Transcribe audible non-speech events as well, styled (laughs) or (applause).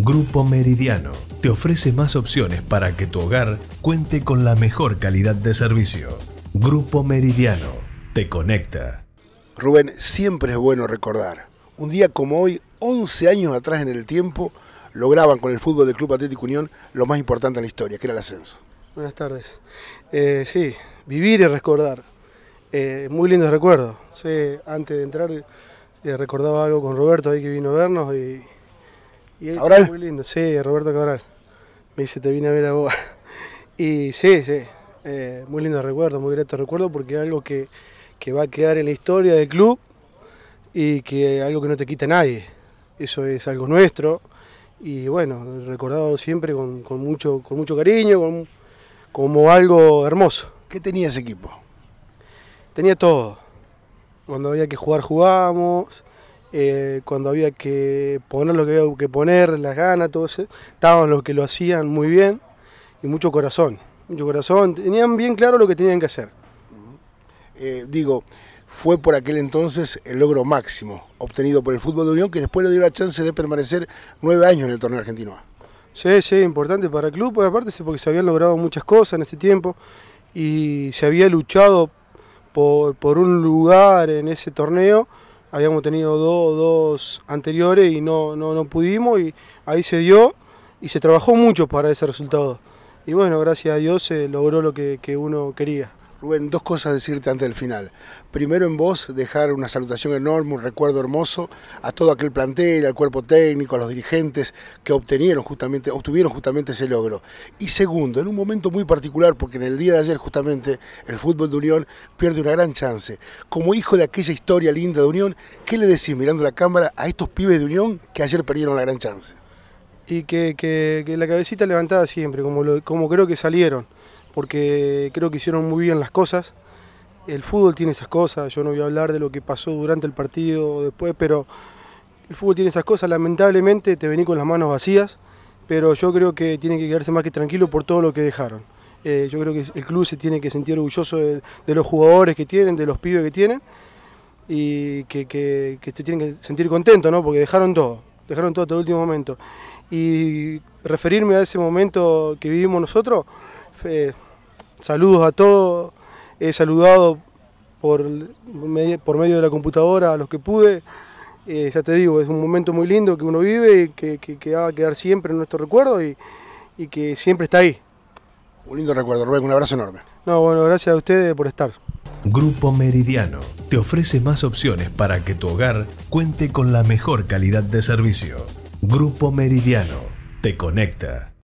Grupo Meridiano te ofrece más opciones para que tu hogar cuente con la mejor calidad de servicio. Grupo Meridiano te conecta. Rubén, siempre es bueno recordar. Un día como hoy, 11 años atrás en el tiempo, lograban con el fútbol del Club Atlético Unión lo más importante en la historia, que era el ascenso. Buenas tardes. Eh, sí, vivir y recordar. Eh, muy lindo recuerdo, antes de entrar eh, recordaba algo con Roberto ahí que vino a vernos y y Muy lindo, sí, Roberto Cabral. Me dice, te vine a ver a vos. (laughs) Y sí, sí, eh, muy lindo recuerdo, muy directo recuerdo, porque es algo que, va a quedar en la historia del club y que algo que no te quita nadie. Eso es algo nuestro y bueno, recordado siempre con, mucho, con mucho cariño, como algo hermoso. ¿Qué tenía ese equipo? Tenía todo. Cuando había que jugar, jugábamos. Eh, cuando había que poner lo que había que poner, las ganas, todo estaban los que lo hacían muy bien y mucho corazón, mucho corazón, tenían bien claro lo que tenían que hacer. Eh, digo, fue por aquel entonces el logro máximo obtenido por el fútbol de Unión, que después le dio la chance de permanecer nueve años en el torneo argentino. Sí, sí, importante para el club, aparte porque se habían logrado muchas cosas en ese tiempo y se había luchado por, por un lugar en ese torneo habíamos tenido dos, dos anteriores y no, no, no, pudimos y ahí se dio y se trabajó mucho para ese resultado. Y bueno, gracias a Dios se logró lo que uno quería. Rubén, dos cosas decirte antes del final. Primero en vos, dejar una salutación enorme, un recuerdo hermoso a todo aquel plantel, al cuerpo técnico, a los dirigentes que obtenieron justamente, obtuvieron justamente ese logro. Y segundo, en un momento muy particular, porque en el día de ayer justamente el fútbol de Unión pierde una gran chance. Como hijo de aquella historia linda de Unión, ¿qué le decís mirando la cámara a estos pibes de Unión que ayer perdieron la gran chance? Y que, la cabecita levantada siempre, como, como creo que salieron porque creo que hicieron muy bien las cosas. El fútbol tiene esas cosas, yo no voy a hablar de lo que pasó durante el partido o después, pero el fútbol tiene esas cosas. Lamentablemente te vení con las manos vacías, pero yo creo que tiene que quedarse más que tranquilo por todo lo que dejaron. Eh, yo creo que el club se tiene que sentir orgulloso de, los jugadores que tienen, de los pibes que tienen, y que, se tienen que sentir contento, ¿no? porque dejaron todo, dejaron todo hasta el último momento. Y referirme a ese momento que vivimos nosotros, saludos a todos. He saludado por, por medio de la computadora a los que pude. Eh, ya te digo, es un momento muy lindo que uno vive y que, va a quedar siempre en nuestro recuerdo y, y, que siempre está ahí. Un lindo recuerdo, Rubén, un abrazo enorme. No, bueno, gracias a ustedes por estar. Grupo Meridiano te ofrece más opciones para que tu hogar cuente con la mejor calidad de servicio. Grupo Meridiano te conecta.